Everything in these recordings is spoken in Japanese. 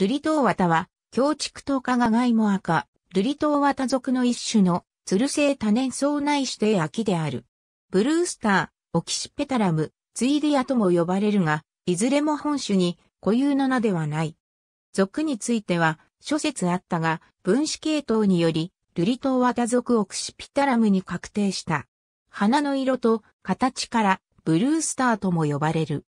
ルリトウワタは、強畜とカガガイモアカ、ルリトウワタ族の一種の、ツル性多年草内指定秋である。ブルースター、オキシペタラム、ツイディアとも呼ばれるが、いずれも本種に固有の名ではない。族については、諸説あったが、分子系統により、ルリトウワタ族オキシピタラムに確定した。花の色と形から、ブルースターとも呼ばれる。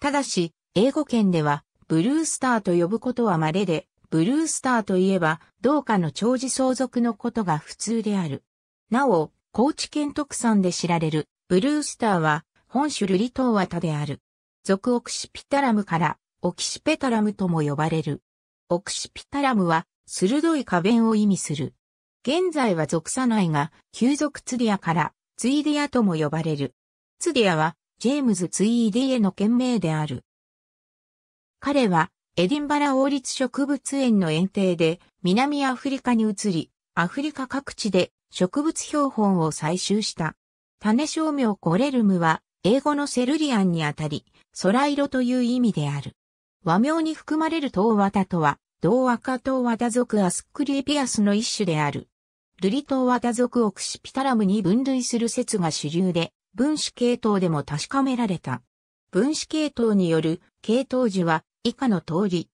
ただし、英語圏では、ブルースターと呼ぶことは稀で、ブルースターといえば、同家の長寿相続のことが普通である。なお、高知県特産で知られる、ブルースターは、本種ルリトウワタである。俗オクシピタラムから、オキシペタラムとも呼ばれる。オクシピタラムは、鋭い花弁を意味する。現在は属さないが、旧属ツディアから、ツイディアとも呼ばれる。ツディアは、ジェームズ・ツイーディエの県名である。彼はエディンバラ王立植物園の園庭で南アフリカに移り、アフリカ各地で植物標本を採集した。種商名コレルムは英語のセルリアンにあたり、空色という意味である。和名に含まれる東和田とは、同和ト東和田族アスクリエピアスの一種である。ルリ東和田族オクシピタラムに分類する説が主流で、分子系統でも確かめられた。分子系統による系統樹は以下の通り。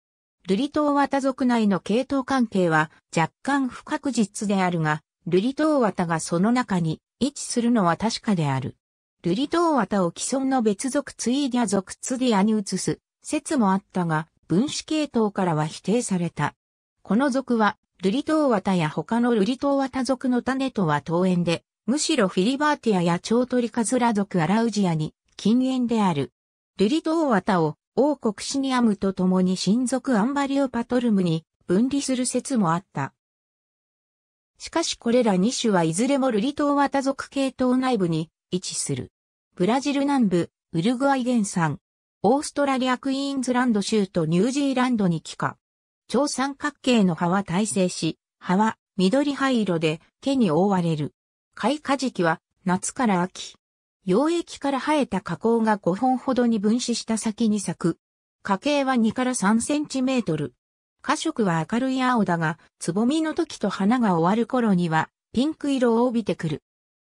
ルリトーワタ族内の系統関係は若干不確実であるが、ルリトーワタがその中に位置するのは確かである。ルリトーワタを既存の別族ツイーディア族ツディアに移す説もあったが、分子系統からは否定された。この族は、ルリトーワタや他のルリトーワタ族の種とは遠縁で、むしろフィリバーティアやチョウトリカズラ族アラウジアに禁煙である。ルリトーワタを王国シニアムと共に親族アンバリオパトルムに分離する説もあった。しかしこれら2種はいずれもルリ島ワタ族系統内部に位置する。ブラジル南部、ウルグアイ原産、オーストラリアクイーンズランド州とニュージーランドに帰化。超三角形の葉は耐性し、葉は緑灰色で毛に覆われる。開花時期は夏から秋。溶液から生えた花孔が5本ほどに分子した先に咲く。花径は2から3センチメートル。花色は明るい青だが、つぼみの時と花が終わる頃には、ピンク色を帯びてくる。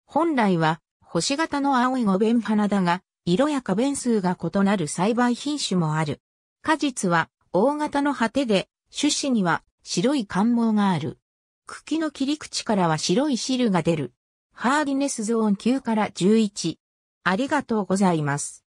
本来は、星型の青い五弁花だが、色や花弁数が異なる栽培品種もある。果実は、大型の果てで、種子には白い感毛がある。茎の切り口からは白い汁が出る。ハーディネスゾーン9から11。ありがとうございます。